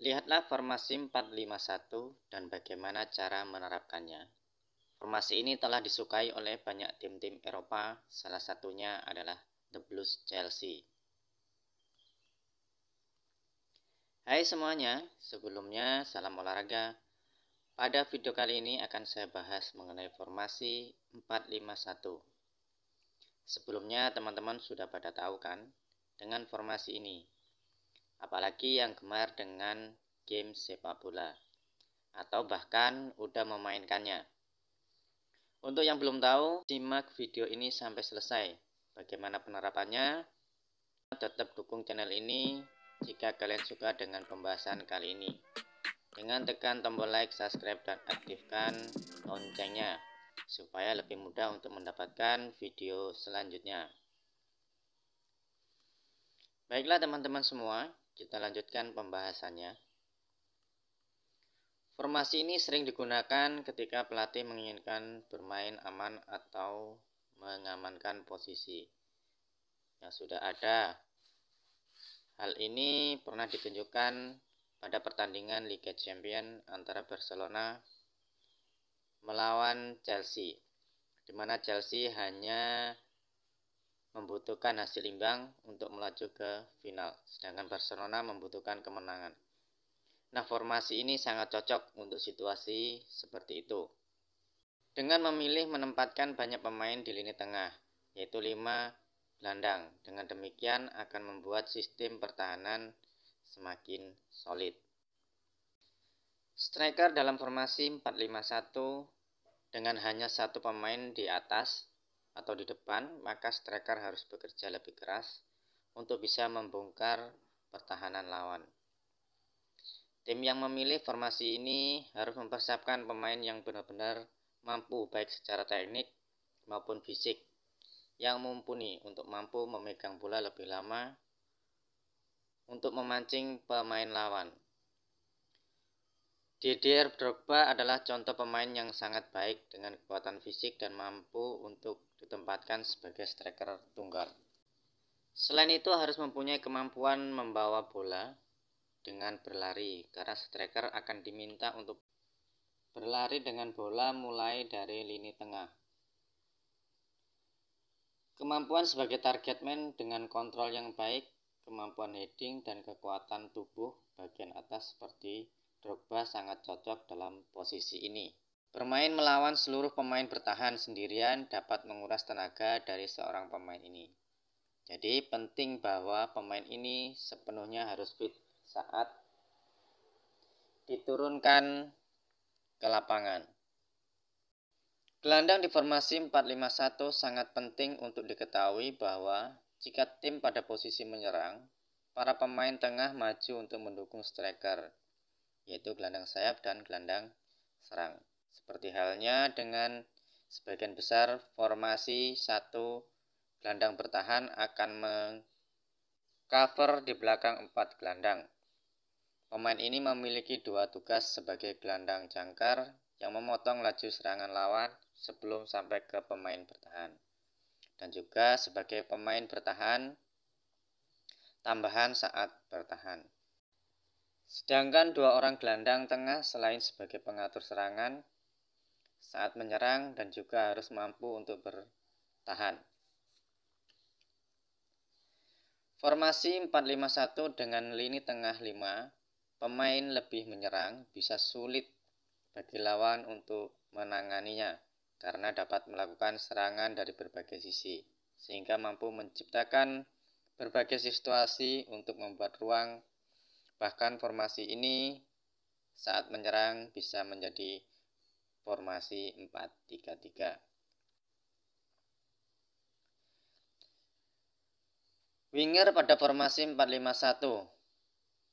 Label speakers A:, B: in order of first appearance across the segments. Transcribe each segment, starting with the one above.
A: Lihatlah formasi 451 dan bagaimana cara menerapkannya. Formasi ini telah disukai oleh banyak tim-tim Eropa, salah satunya adalah The Blues Chelsea. Hai semuanya, sebelumnya salam olahraga. Pada video kali ini akan saya bahas mengenai formasi 451. Sebelumnya teman-teman sudah pada tahu kan dengan formasi ini, apalagi yang gemar dengan game sepak bola atau bahkan udah memainkannya. Untuk yang belum tahu, simak video ini sampai selesai. Bagaimana penerapannya? Tetap dukung channel ini jika kalian suka dengan pembahasan kali ini. Dengan tekan tombol like, subscribe, dan aktifkan loncengnya supaya lebih mudah untuk mendapatkan video selanjutnya. Baiklah teman-teman semua, kita lanjutkan pembahasannya. Formasi ini sering digunakan ketika pelatih menginginkan bermain aman atau mengamankan posisi yang sudah ada. Hal ini pernah ditunjukkan pada pertandingan Liga Champions antara Barcelona melawan Chelsea, di mana Chelsea hanya membutuhkan hasil imbang untuk melaju ke final, sedangkan Barcelona membutuhkan kemenangan. Nah, formasi ini sangat cocok untuk situasi seperti itu. Dengan memilih menempatkan banyak pemain di lini tengah, yaitu 5 gelandang. Dengan demikian akan membuat sistem pertahanan semakin solid. Striker dalam formasi 4-5-1 dengan hanya satu pemain di atas atau di depan, maka striker harus bekerja lebih keras untuk bisa membongkar pertahanan lawan. Tim yang memilih formasi ini harus mempersiapkan pemain yang benar-benar mampu baik secara teknik maupun fisik yang mumpuni untuk mampu memegang bola lebih lama untuk memancing pemain lawan. Didier Drogba adalah contoh pemain yang sangat baik dengan kekuatan fisik dan mampu untuk ditempatkan sebagai striker tunggal. Selain itu harus mempunyai kemampuan membawa bola dengan berlari karena striker akan diminta untuk berlari dengan bola mulai dari lini tengah. Kemampuan sebagai target man dengan kontrol yang baik, kemampuan heading dan kekuatan tubuh bagian atas seperti Drogba sangat cocok dalam posisi ini.
B: Bermain melawan
A: seluruh pemain bertahan sendirian dapat menguras tenaga dari seorang pemain ini. Jadi penting bahwa pemain ini sepenuhnya harus fit saat diturunkan ke lapangan. Gelandang di formasi 451 sangat penting untuk diketahui bahwa jika tim pada posisi menyerang, para pemain tengah maju untuk mendukung striker, yaitu gelandang sayap dan gelandang serang. Seperti halnya dengan sebagian besar formasi satu gelandang bertahan akan mengcover di belakang empat gelandang. Pemain ini memiliki dua tugas sebagai gelandang jangkar yang memotong laju serangan lawan sebelum sampai ke pemain bertahan. Dan juga sebagai pemain bertahan tambahan saat bertahan. Sedangkan dua orang gelandang tengah selain sebagai pengatur serangan, saat menyerang dan juga harus mampu untuk bertahan. Formasi 451 dengan lini tengah 5, pemain lebih menyerang bisa sulit bagi lawan untuk menanganinya karena dapat melakukan serangan dari berbagai sisi sehingga mampu menciptakan berbagai situasi untuk membuat ruang bahkan formasi ini saat menyerang bisa menjadi formasi 433. Winger pada formasi 451.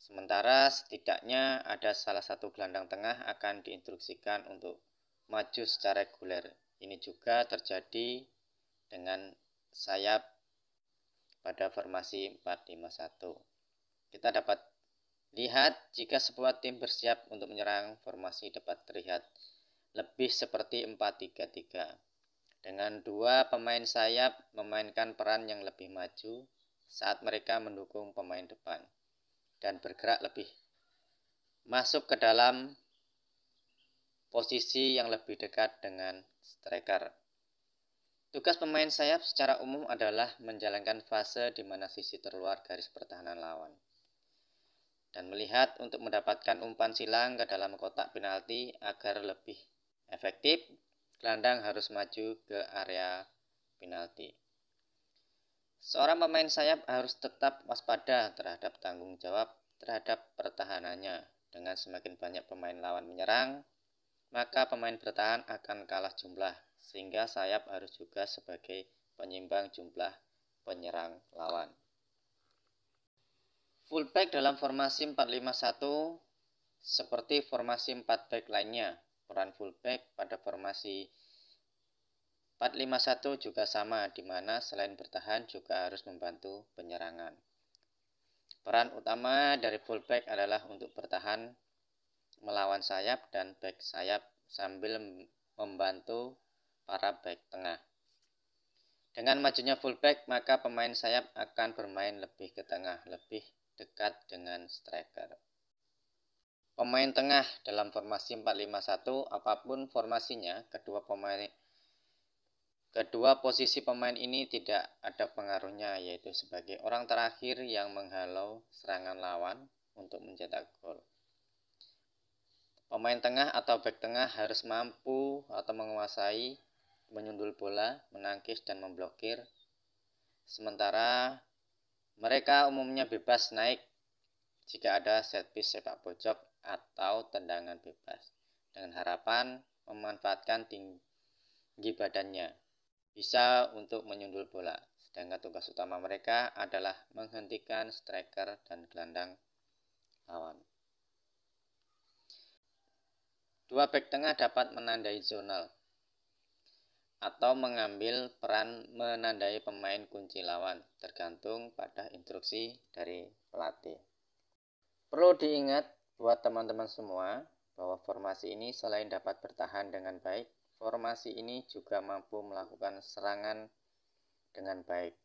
A: Sementara setidaknya ada salah satu gelandang tengah akan diinstruksikan untuk maju secara reguler. Ini juga terjadi dengan sayap pada formasi 451. Kita dapat lihat jika sebuah tim bersiap untuk menyerang, formasi dapat terlihat lebih seperti 4-3-3 dengan dua pemain sayap memainkan peran yang lebih maju saat mereka mendukung pemain depan dan bergerak lebih masuk ke dalam posisi yang lebih dekat dengan striker. Tugas pemain sayap secara umum adalah menjalankan fase di mana sisi terluar garis pertahanan lawan dan melihat untuk mendapatkan umpan silang ke dalam kotak penalti agar lebih efektif, gelandang harus maju ke area penalti. Seorang pemain sayap harus tetap waspada terhadap tanggung jawab terhadap pertahanannya. Dengan semakin banyak pemain lawan menyerang, maka pemain bertahan akan kalah jumlah, sehingga sayap harus juga sebagai penyimbang jumlah penyerang lawan. Fullback dalam formasi 451 seperti formasi 4 back lainnya, peran fullback pada formasi 451 juga sama di mana selain bertahan juga harus membantu penyerangan. Peran utama dari fullback adalah untuk bertahan melawan sayap dan back sayap sambil membantu para back tengah. Dengan majunya fullback maka pemain sayap akan bermain lebih ke tengah, lebih dekat dengan striker. Pemain tengah dalam formasi 451 apapun formasinya, kedua pemain kedua posisi pemain ini tidak ada pengaruhnya yaitu sebagai orang terakhir yang menghalau serangan lawan untuk mencetak gol. Pemain tengah atau back tengah harus mampu atau menguasai menyundul bola, menangkis dan memblokir. Sementara mereka umumnya bebas naik jika ada set piece sepak pojok atau tendangan bebas dengan harapan memanfaatkan tinggi badannya bisa untuk menyundul bola. Sedangkan tugas utama mereka adalah menghentikan striker dan gelandang lawan. Dua back tengah dapat menandai zonal atau mengambil peran menandai pemain kunci lawan tergantung pada instruksi dari pelatih. Perlu diingat Buat teman-teman semua, bahwa formasi ini selain dapat bertahan dengan baik, formasi ini juga mampu melakukan serangan dengan baik.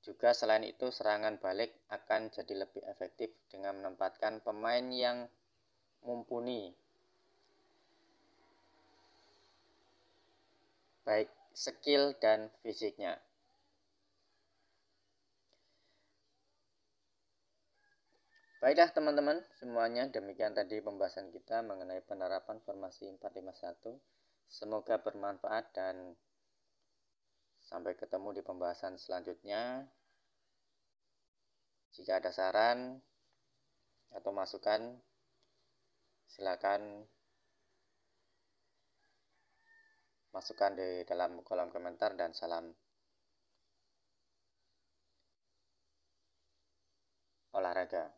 A: Juga selain itu, serangan balik akan jadi lebih efektif dengan menempatkan pemain yang mumpuni. Baik skill dan fisiknya. Baiklah teman-teman semuanya demikian tadi pembahasan kita mengenai penerapan formasi 451. Semoga bermanfaat dan sampai ketemu di pembahasan selanjutnya. Jika ada saran atau masukan silakan masukkan di dalam kolom komentar dan salam olahraga.